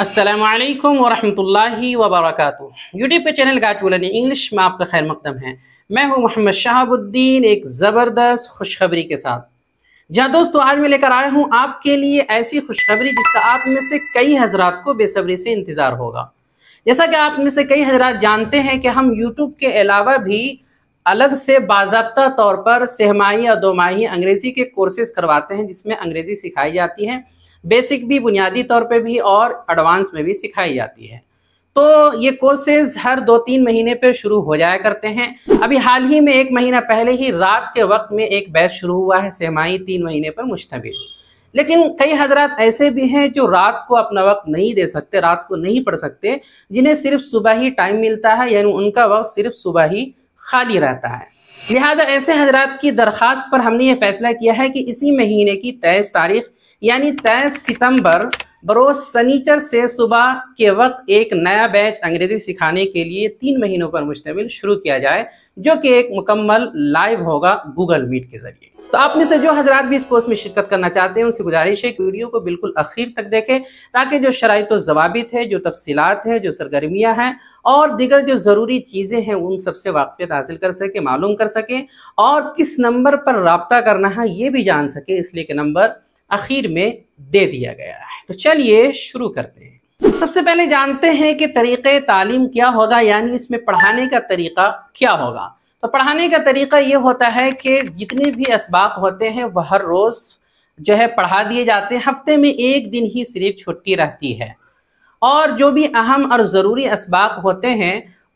असलकम वरहमल वबरक यूट्यूब के चैनल गाटूलन इंग्लिश में आपका खैर मकदम है मैं हूं मोहम्मद शहाबुद्दीन एक ज़बरदस्त खुशखबरी के साथ जहां दोस्तों आज मैं लेकर आया हूं आपके लिए ऐसी खुशखबरी जिसका आप में से कई हजरात को बेसब्री से इंतज़ार होगा जैसा कि आप में से कई हजरात जानते हैं कि हम यूट्यूब के अलावा भी अलग से बाबा तौर पर सहमाही या दोमाही अंग्रेज़ी के कोर्सेज़ करवाते हैं जिसमें अंग्रेज़ी सिखाई जाती है बेसिक भी बुनियादी तौर पे भी और एडवांस में भी सिखाई जाती है तो ये कोर्सेज हर दो तीन महीने पे शुरू हो जाया करते हैं अभी हाल ही में एक महीना पहले ही रात के वक्त में एक बैच शुरू हुआ है सेमाई तीन महीने पर मुश्तमिल लेकिन कई हजरात ऐसे भी हैं जो रात को अपना वक्त नहीं दे सकते रात को नहीं पढ़ सकते जिन्हें सिर्फ सुबह ही टाइम मिलता है यानी उनका वक्त सिर्फ सुबह ही खाली रहता है लिहाजा ऐसे हजरात की दरख्वास्त पर हमने ये फैसला किया है कि इसी महीने की तेईस तारीख यानी तेईस सितंबर बरोज सनीचर से सुबह के वक्त एक नया बैच अंग्रेजी सिखाने के लिए तीन महीनों पर मुश्तमिल शुरू किया जाए जो कि एक मुकम्मल लाइव होगा गूगल मीट के जरिए तो आप में से जो हजरात भी इस कोर्स में शिरकत करना चाहते हैं उनसे गुजारिश है कि वीडियो को बिल्कुल अखीर तक देखें ताकि जो शराइ जवाबित है जो तफसीत है जो सरगर्मियाँ हैं और दिगर जो ज़रूरी चीज़ें हैं उन सबसे वाकफियत हासिल कर सकें मालूम कर सकें और किस नंबर पर रबता करना है ये भी जान सकें इसलिए कि नंबर आखिर में दे दिया गया है तो चलिए शुरू करते हैं सबसे पहले जानते हैं कि तरीक़ तालीम क्या होगा यानी इसमें पढ़ाने का तरीक़ा क्या होगा तो पढ़ाने का तरीक़ा ये होता है कि जितने भी इसबाक होते हैं वह हर रोज़ जो है पढ़ा दिए जाते हैं हफ्ते में एक दिन ही सिर्फ छुट्टी रहती है और जो भी अहम और ज़रूरी इसबाक होते हैं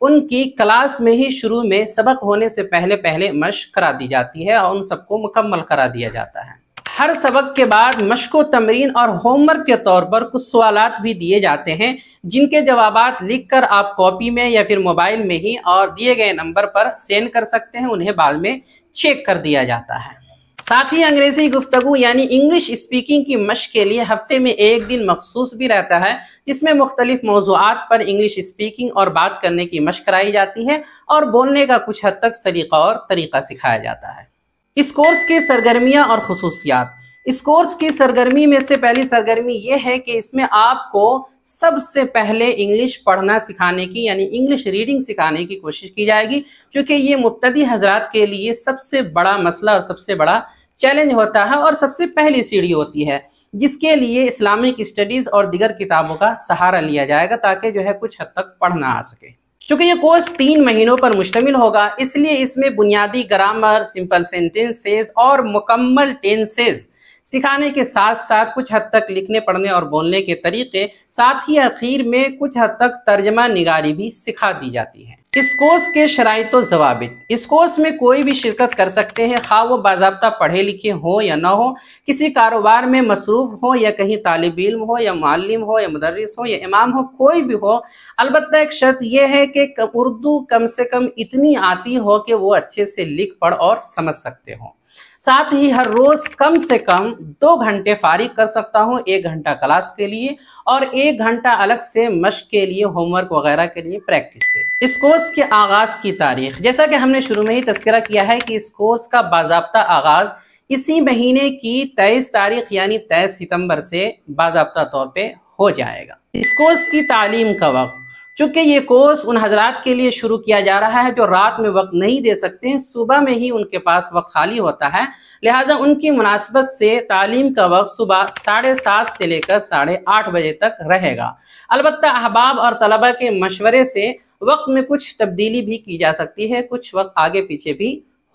उनकी क्लास में ही शुरू में सबक होने से पहले पहले मश करा दी जाती है और उन सबको मुकम्मल करा दिया जाता है हर सबक के बाद मशको तमरीन और होमवर्क के तौर पर कुछ सवाल भी दिए जाते हैं जिनके जवाब लिखकर आप कॉपी में या फिर मोबाइल में ही और दिए गए नंबर पर सेंड कर सकते हैं उन्हें बाद में चेक कर दिया जाता है साथ ही अंग्रेजी गुफ्तु यानी इंग्लिश स्पीकिंग की मश के लिए हफ्ते में एक दिन मखसूस भी रहता है जिसमें मुख्तलिफ मौजूद पर इंग्लिश स्पीकिंग और बात करने की मश कराई जाती है और बोलने का कुछ हद तक सलीका और तरीका सिखाया जाता है इस कोर्स की सरगर्मियां और खसूसियात इस कोर्स की सरगर्मी में से पहली सरगर्मी ये है कि इसमें आपको सबसे पहले इंग्लिश पढ़ना सिखाने की यानी इंग्लिश रीडिंग सिखाने की कोशिश की जाएगी क्योंकि ये मुबतदी हजरात के लिए सबसे बड़ा मसला और सबसे बड़ा चैलेंज होता है और सबसे पहली सीढ़ी होती है जिसके लिए इस्लामिक स्टडीज़ और दिगर किताबों का सहारा लिया जाएगा ताकि जो है कुछ हद तक पढ़ना आ सके चूंकि ये कोर्स तीन महीनों पर मुश्तमिल होगा इसलिए इसमें बुनियादी ग्रामर सिंपल सेंटेंसेस और मुकम्मल टेंसेस सिखाने के साथ साथ कुछ हद तक लिखने पढ़ने और बोलने के तरीके साथ ही आखिर में कुछ हद तक तर्जमा निगारी भी सिखा दी जाती है इस कोर्स के शरात तो जवाबित इस कोर्स में कोई भी शिरकत कर सकते हैं खा वो बाबा पढ़े लिखे हो या ना हो किसी कारोबार में मसरूफ़ हो या कहीं तालब इम हो या मालिम हो या मदरस हो या इमाम हो कोई भी हो अलबत् एक शर्त यह है कि उर्दू कम से कम इतनी आती हो कि वो अच्छे से लिख पढ़ और समझ सकते हो साथ ही हर रोज कम से कम दो घंटे फारिग कर सकता हूँ एक घंटा क्लास के लिए और एक घंटा अलग से मश के लिए होमवर्क वगैरह के लिए प्रैक्टिस के लिए इस कोर्स कोर्स के आगाज की तारीख जैसा कि हमने शुरू में ही तस्करा किया है कि इस कोर्स का बाबा आगाज इसी महीने की तेईस तारीख यानी तेईस सितंबर से बाबा तौर पर हो जाएगा इस कोर्स की तालीम का वक्त चूंकि ये कोर्स उन हजरात के लिए शुरू किया जा रहा है जो रात में वक्त नहीं दे सकते हैं सुबह में ही उनके पास वक्त खाली होता है लिहाजा उनकी मुनासबत से तालीम का वक्त सुबह साढ़े सात से लेकर साढ़े आठ बजे तक रहेगा अलबत् अहबाब और तलबा के मशवरे से वक्त में कुछ तब्दीली भी की जा सकती है कुछ वक्त आगे पीछे भी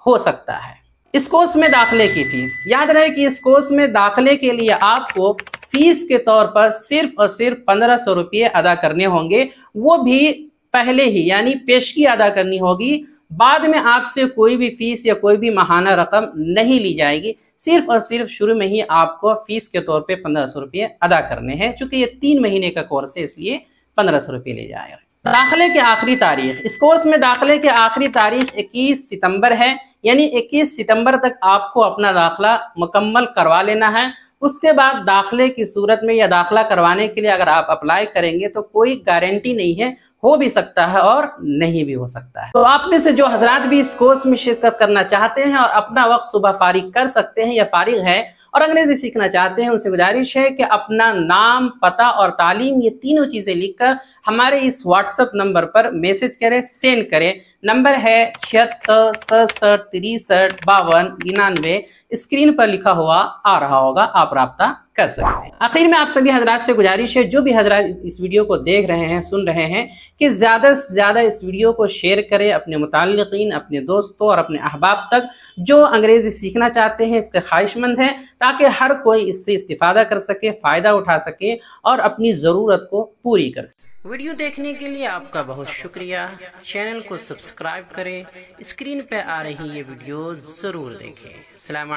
हो सकता है इस कोर्स में दाखिले की फीस याद रहे कि इस कोर्स में दाखिले के लिए आपको फीस के तौर पर सिर्फ और सिर्फ पंद्रह सौ रुपये अदा करने होंगे वो भी पहले ही यानी पेशगी अदा करनी होगी बाद में आपसे कोई भी फीस या कोई भी महाना रकम नहीं ली जाएगी सिर्फ और सिर्फ शुरू में ही आपको फीस के तौर पे पंद्रह सौ रुपये अदा करने हैं चूंकि ये तीन महीने का कोर्स है इसलिए पंद्रह सौ रुपये ले जाएगा दाखिले की आखिरी तारीख इस कोर्स में दाखिले की आखिरी तारीख 21 सितंबर है यानी 21 सितंबर तक आपको अपना दाखिला मुकम्मल करवा लेना है उसके बाद दाखिले की सूरत में या दाखिला करवाने के लिए अगर आप अप्लाई करेंगे तो कोई गारंटी नहीं है हो भी सकता है और नहीं भी हो सकता है तो आप में से जो हजरात भी इस कोर्स में शिरकत करना चाहते हैं और अपना वक्त सुबह फारिग कर सकते हैं या फारिग है और अंग्रेजी सीखना चाहते हैं उनसे गुजारिश है कि अपना नाम पता और तालीम ये तीनों चीज़ें लिखकर हमारे इस व्हाट्सएप नंबर पर मैसेज करें सेंड करें नंबर है छिहत्तर सड़सठ तिरसठ बावन निन्यानवे स्क्रीन पर लिखा हुआ आ रहा होगा आप रहा कर सकते हैं आखिर में आप सभी हजरात से गुजारिश है जो भी हजरात इस वीडियो को देख रहे हैं सुन रहे हैं कि ज़्यादा से ज़्यादा इस वीडियो को शेयर करें अपने मुतलकिन अपने दोस्तों और अपने अहबाब तक जो अंग्रेज़ी सीखना चाहते हैं इसके ख्वाहिशमंद हैं ताकि हर कोई इससे इस्तीफ़ादा कर सके फ़ायदा उठा सके और अपनी ज़रूरत को पूरी कर सके वीडियो देखने के लिए आपका बहुत शुक्रिया चैनल को सब्सक्राइब करें स्क्रीन पर आ रही ये वीडियो ज़रूर देखें अल्लाम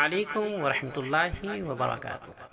वरहमल वर्का